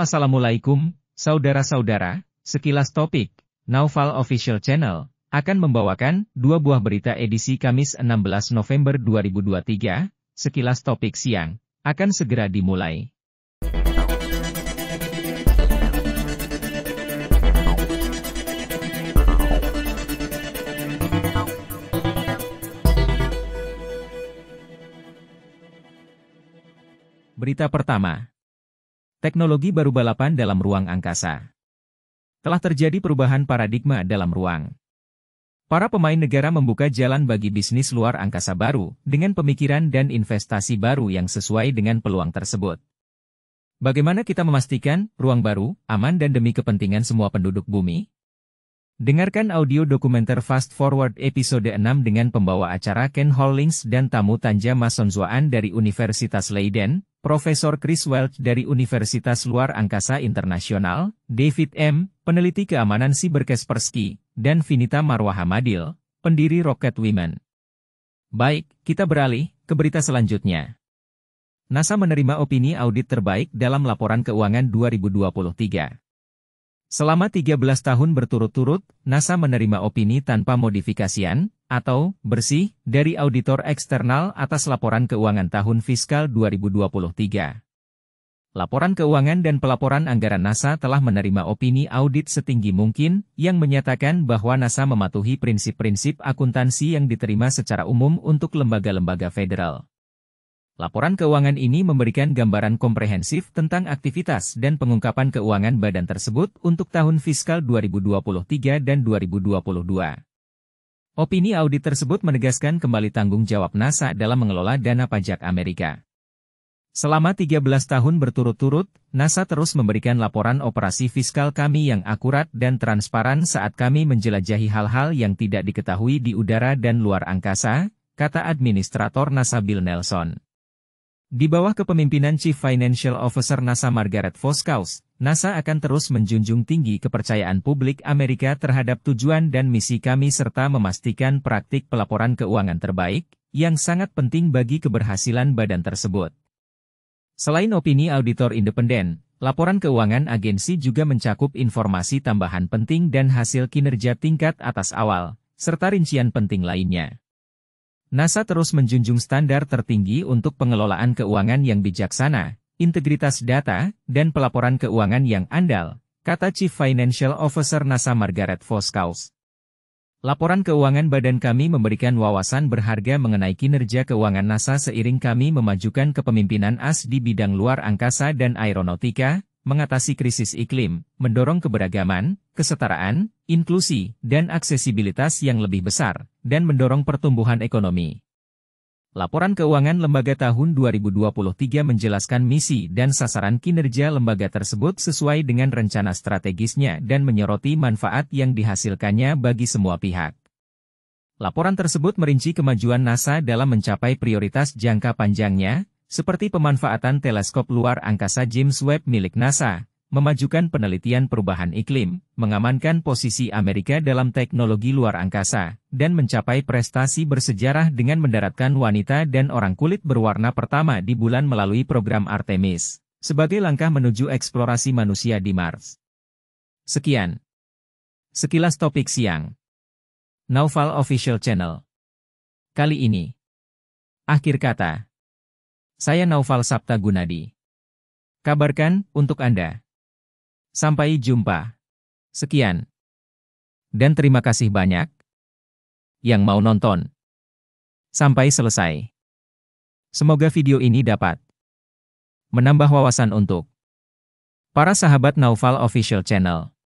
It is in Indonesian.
Assalamualaikum, saudara-saudara, sekilas topik, Naufal Official Channel, akan membawakan dua buah berita edisi Kamis 16 November 2023, sekilas topik siang, akan segera dimulai. Berita pertama, Teknologi baru balapan dalam ruang angkasa. Telah terjadi perubahan paradigma dalam ruang. Para pemain negara membuka jalan bagi bisnis luar angkasa baru dengan pemikiran dan investasi baru yang sesuai dengan peluang tersebut. Bagaimana kita memastikan ruang baru aman dan demi kepentingan semua penduduk bumi? Dengarkan audio dokumenter Fast Forward episode 6 dengan pembawa acara Ken Hollings dan tamu Tanja Masonzoan dari Universitas Leiden, Profesor Chris Welch dari Universitas Luar Angkasa Internasional, David M., peneliti keamanan siber Kaspersky, dan Vinita Marwahamadil, Hamadil, pendiri Rocket Women. Baik, kita beralih ke berita selanjutnya. NASA menerima opini audit terbaik dalam laporan keuangan 2023. Selama 13 tahun berturut-turut, NASA menerima opini tanpa modifikasian, atau bersih, dari auditor eksternal atas laporan keuangan tahun fiskal 2023. Laporan keuangan dan pelaporan anggaran NASA telah menerima opini audit setinggi mungkin, yang menyatakan bahwa NASA mematuhi prinsip-prinsip akuntansi yang diterima secara umum untuk lembaga-lembaga federal. Laporan keuangan ini memberikan gambaran komprehensif tentang aktivitas dan pengungkapan keuangan badan tersebut untuk tahun fiskal 2023 dan 2022. Opini audit tersebut menegaskan kembali tanggung jawab NASA dalam mengelola dana pajak Amerika. Selama 13 tahun berturut-turut, NASA terus memberikan laporan operasi fiskal kami yang akurat dan transparan saat kami menjelajahi hal-hal yang tidak diketahui di udara dan luar angkasa, kata Administrator NASA Bill Nelson. Di bawah kepemimpinan Chief Financial Officer NASA Margaret Voskaus, NASA akan terus menjunjung tinggi kepercayaan publik Amerika terhadap tujuan dan misi kami serta memastikan praktik pelaporan keuangan terbaik, yang sangat penting bagi keberhasilan badan tersebut. Selain opini auditor independen, laporan keuangan agensi juga mencakup informasi tambahan penting dan hasil kinerja tingkat atas awal, serta rincian penting lainnya. NASA terus menjunjung standar tertinggi untuk pengelolaan keuangan yang bijaksana, integritas data, dan pelaporan keuangan yang andal, kata Chief Financial Officer NASA Margaret Voskaus. Laporan keuangan badan kami memberikan wawasan berharga mengenai kinerja keuangan NASA seiring kami memajukan kepemimpinan AS di bidang luar angkasa dan aeronautika, mengatasi krisis iklim, mendorong keberagaman, kesetaraan, inklusi, dan aksesibilitas yang lebih besar, dan mendorong pertumbuhan ekonomi. Laporan Keuangan Lembaga tahun 2023 menjelaskan misi dan sasaran kinerja lembaga tersebut sesuai dengan rencana strategisnya dan menyoroti manfaat yang dihasilkannya bagi semua pihak. Laporan tersebut merinci kemajuan NASA dalam mencapai prioritas jangka panjangnya, seperti pemanfaatan teleskop luar angkasa James Webb milik NASA, memajukan penelitian perubahan iklim, mengamankan posisi Amerika dalam teknologi luar angkasa, dan mencapai prestasi bersejarah dengan mendaratkan wanita dan orang kulit berwarna pertama di bulan melalui program Artemis, sebagai langkah menuju eksplorasi manusia di Mars. Sekian. Sekilas topik siang. Naufal Official Channel. Kali ini. Akhir kata. Saya Naufal Sapta Gunadi. Kabarkan untuk Anda. Sampai jumpa. Sekian. Dan terima kasih banyak yang mau nonton. Sampai selesai. Semoga video ini dapat menambah wawasan untuk para sahabat Naufal Official Channel.